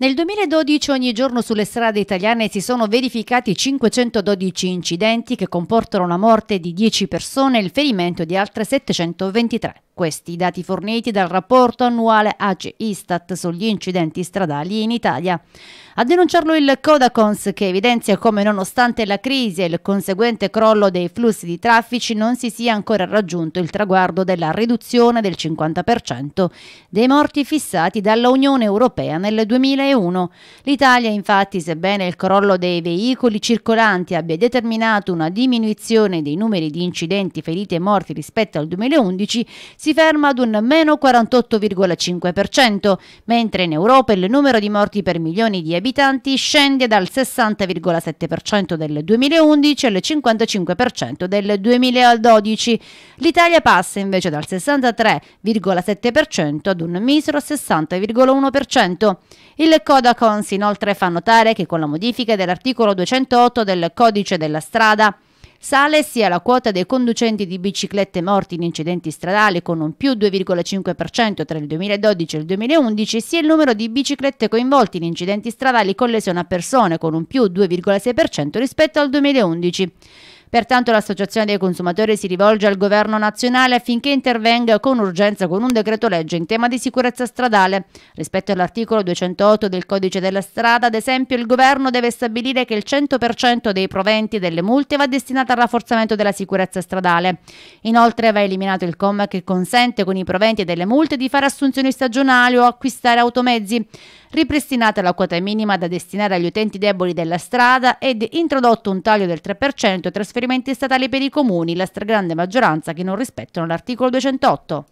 Nel 2012 ogni giorno sulle strade italiane si sono verificati 512 incidenti che comportano la morte di 10 persone e il ferimento di altre 723. Questi i dati forniti dal rapporto annuale ACE Istat sugli incidenti stradali in Italia. A denunciarlo il Codacons che evidenzia come nonostante la crisi e il conseguente crollo dei flussi di traffici non si sia ancora raggiunto il traguardo della riduzione del 50% dei morti fissati dalla Unione Europea nel 2001. L'Italia infatti, sebbene il crollo dei veicoli circolanti abbia determinato una diminuzione dei numeri di incidenti feriti e morti rispetto al 2011, si ferma ad un meno 48,5%, mentre in Europa il numero di morti per milioni di abitanti abitanti scende dal 60,7% del 2011 al 55% del 2012. L'Italia passa invece dal 63,7% ad un misero 60,1%. Il Codacons inoltre fa notare che con la modifica dell'articolo 208 del codice della strada Sale sia la quota dei conducenti di biciclette morti in incidenti stradali con un più 2,5% tra il 2012 e il 2011, sia il numero di biciclette coinvolte in incidenti stradali con lesione a persone con un più 2,6% rispetto al 2011. Pertanto l'Associazione dei consumatori si rivolge al Governo nazionale affinché intervenga con urgenza con un decreto legge in tema di sicurezza stradale. Rispetto all'articolo 208 del Codice della strada, ad esempio, il Governo deve stabilire che il 100% dei proventi delle multe va destinato al rafforzamento della sicurezza stradale. Inoltre va eliminato il comma che consente con i proventi delle multe di fare assunzioni stagionali o acquistare automezzi ripristinata la quota minima da destinare agli utenti deboli della strada ed introdotto un taglio del 3% ai trasferimenti statali per i comuni, la stragrande maggioranza che non rispettano l'articolo 208.